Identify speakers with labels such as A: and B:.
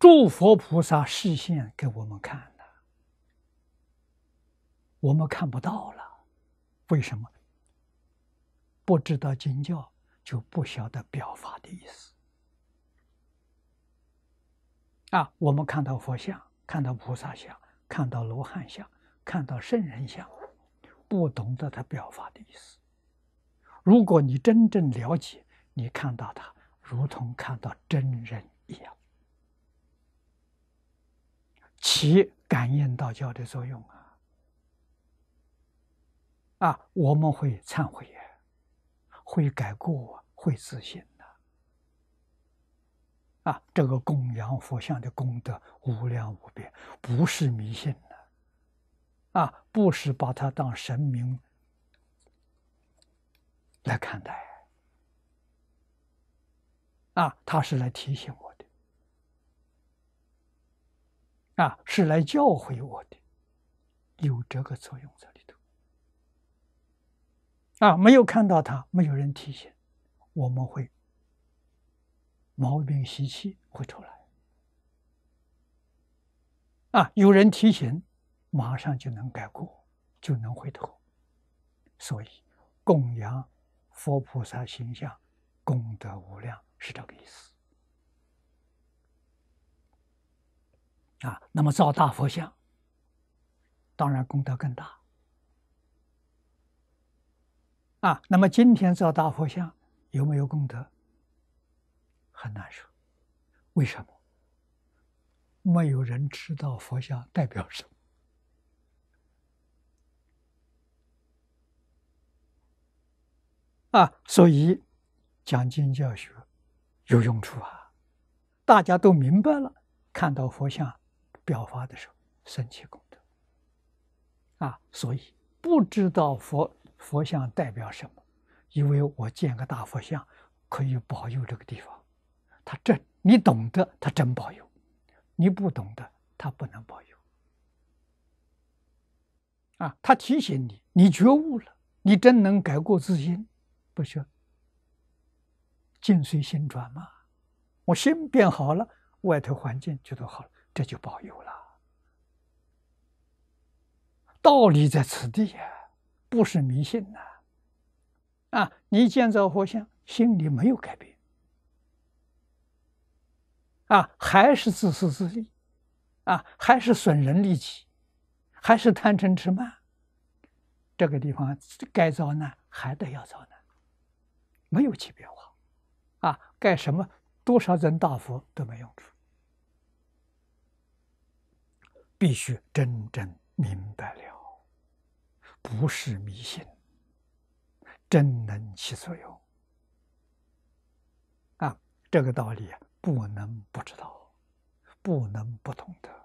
A: 诸佛菩萨示现给我们看了，我们看不到了。为什么？不知道经教，就不晓得表法的意思。啊，我们看到佛像，看到菩萨像，看到罗汉像，看到圣人像，不懂得他表法的意思。如果你真正了解，你看到他，如同看到真人一样。起感应道教的作用啊！啊，我们会忏悔会改过，会自省的。啊，这个供养佛像的功德无量无边，不是迷信的。啊，不是把它当神明来看待。啊，他是来提醒我。啊，是来教诲我的，有这个作用在里头。啊，没有看到他，没有人提醒，我们会毛病习气会出来。啊，有人提醒，马上就能改过，就能回头。所以供养佛菩萨形象，功德无量，是这个意思。啊，那么造大佛像，当然功德更大。啊，那么今天造大佛像有没有功德？很难说。为什么？没有人知道佛像代表什么。啊，所以讲经教学有用处啊，大家都明白了，看到佛像。表法的时候，神奇功德啊！所以不知道佛佛像代表什么，以为我建个大佛像可以保佑这个地方。他真你懂得，他真保佑；你不懂得，他不能保佑。啊！他提醒你，你觉悟了，你真能改过自新，不是？境随心转嘛，我心变好了，外头环境就都好了。这就保佑了，道理在此地呀，不是迷信呐、啊，你建造佛像，心里没有改变，啊，还是自私自利，啊，还是损人利己，还是贪嗔痴慢，这个地方该遭难还得要遭难，没有区变化，啊，盖什么多少尊大佛都没用处。必须真正明白了，不是迷信，真能起作用。啊，这个道理不能不知道，不能不懂得。